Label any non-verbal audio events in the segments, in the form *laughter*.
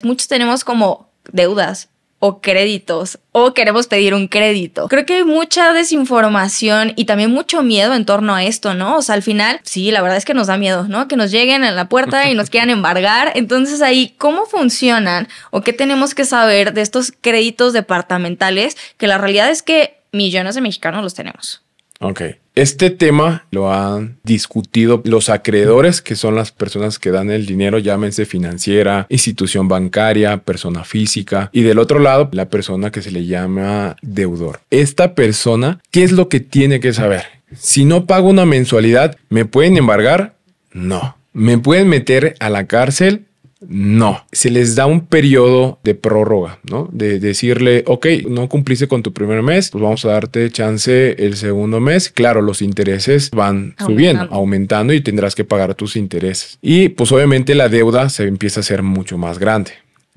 Muchos tenemos como deudas o créditos o queremos pedir un crédito. Creo que hay mucha desinformación y también mucho miedo en torno a esto, ¿no? O sea, al final, sí, la verdad es que nos da miedo, ¿no? Que nos lleguen a la puerta y nos *laughs* quieran embargar. Entonces ahí, ¿cómo funcionan o qué tenemos que saber de estos créditos departamentales? Que la realidad es que millones de mexicanos los tenemos. Ok. Este tema lo han discutido los acreedores, que son las personas que dan el dinero, llámense financiera, institución bancaria, persona física, y del otro lado, la persona que se le llama deudor. Esta persona, ¿qué es lo que tiene que saber? Si no pago una mensualidad, ¿me pueden embargar? No. ¿Me pueden meter a la cárcel? No, se les da un periodo de prórroga, ¿no? De decirle, ok, no cumpliste con tu primer mes, pues vamos a darte chance el segundo mes. Claro, los intereses van subiendo, aumentando y tendrás que pagar tus intereses. Y pues obviamente la deuda se empieza a ser mucho más grande.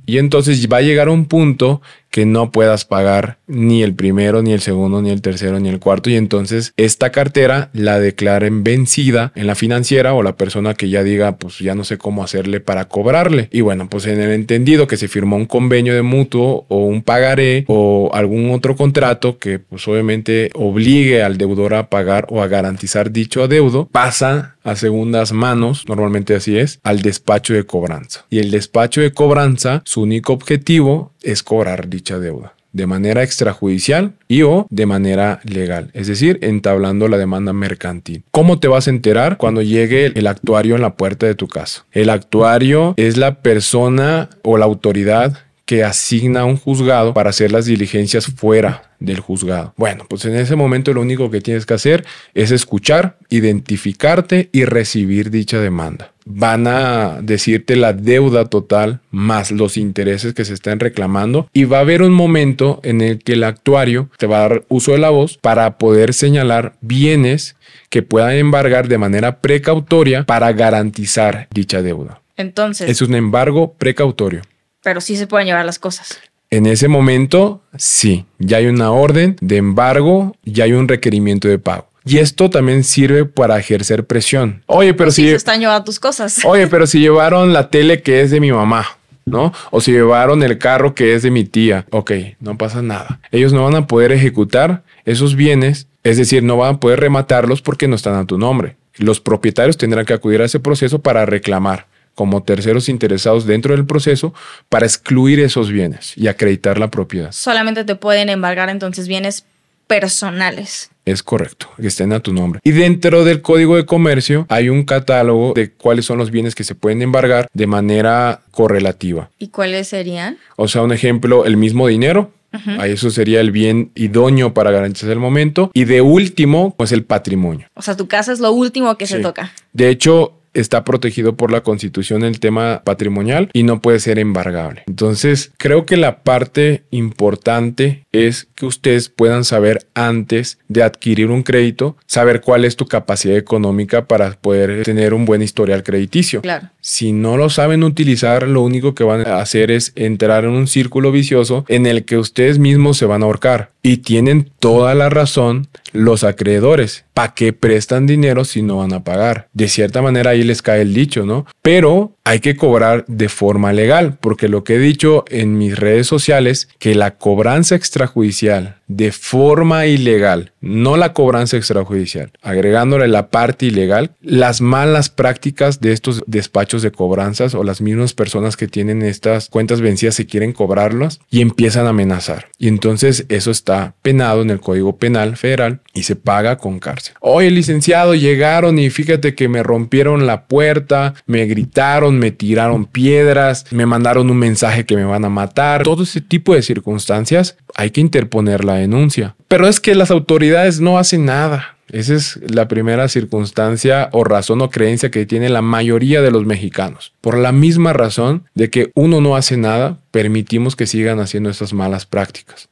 Y entonces va a llegar un punto que no puedas pagar ni el primero, ni el segundo, ni el tercero, ni el cuarto. Y entonces esta cartera la declaren vencida en la financiera o la persona que ya diga, pues ya no sé cómo hacerle para cobrarle. Y bueno, pues en el entendido que se firmó un convenio de mutuo o un pagaré o algún otro contrato que pues obviamente obligue al deudor a pagar o a garantizar dicho adeudo, pasa a segundas manos, normalmente así es, al despacho de cobranza. Y el despacho de cobranza, su único objetivo es cobrar dicha deuda de manera extrajudicial y o de manera legal, es decir, entablando la demanda mercantil. ¿Cómo te vas a enterar cuando llegue el actuario en la puerta de tu casa? El actuario es la persona o la autoridad que asigna a un juzgado para hacer las diligencias fuera del juzgado. Bueno, pues en ese momento lo único que tienes que hacer es escuchar, identificarte y recibir dicha demanda van a decirte la deuda total más los intereses que se están reclamando y va a haber un momento en el que el actuario te va a dar uso de la voz para poder señalar bienes que puedan embargar de manera precautoria para garantizar dicha deuda. Entonces. Es un embargo precautorio. Pero sí se pueden llevar las cosas. En ese momento, sí, ya hay una orden de embargo, ya hay un requerimiento de pago. Y esto también sirve para ejercer presión. Oye, pero si... están llevando tus cosas. *laughs* Oye, pero si llevaron la tele que es de mi mamá. ¿no? O si llevaron el carro que es de mi tía, ok, no pasa nada. Ellos no van a poder ejecutar esos bienes, es decir, no van a poder rematarlos porque no están a tu nombre. Los propietarios tendrán que acudir a ese proceso para reclamar como terceros interesados dentro del proceso para excluir esos bienes y acreditar la propiedad. Solamente te pueden embargar entonces bienes personales. Es correcto, que estén a tu nombre. Y dentro del Código de Comercio hay un catálogo de cuáles son los bienes que se pueden embargar de manera correlativa. ¿Y cuáles serían? O sea, un ejemplo, el mismo dinero, Ahí Eso sería el bien idóneo para garantizar el momento. Y de último, pues el patrimonio. O sea, tu casa es lo último que se toca. De hecho, está protegido por la constitución el tema patrimonial y no puede ser embargable. Entonces, creo que la parte importante es que ustedes puedan saber antes de adquirir un crédito, saber cuál es tu capacidad económica para poder tener un buen historial crediticio. Claro. Si no lo saben utilizar, lo único que van a hacer es entrar en un círculo vicioso en el que ustedes mismos se van a ahorcar. Y tienen toda la razón los acreedores. ¿Para qué prestan dinero si no van a pagar? De cierta manera ahí les cae el dicho, ¿no? Pero hay que cobrar de forma legal, porque lo que he dicho en mis redes sociales, que la cobranza extrajudicial de forma ilegal no la cobranza extrajudicial, agregándole la parte ilegal, las malas prácticas de estos despachos de cobranzas o las mismas personas que tienen estas cuentas vencidas se quieren cobrarlas y empiezan a amenazar. Y entonces eso está penado en el Código Penal Federal y se paga con cárcel. Oye, licenciado, llegaron y fíjate que me rompieron la puerta, me gritaron, me tiraron piedras, me mandaron un mensaje que me van a matar. Todo ese tipo de circunstancias hay que interponer la denuncia. Pero es que las autoridades no hace nada. Esa es la primera circunstancia o razón o creencia que tiene la mayoría de los mexicanos. Por la misma razón de que uno no hace nada, permitimos que sigan haciendo esas malas prácticas.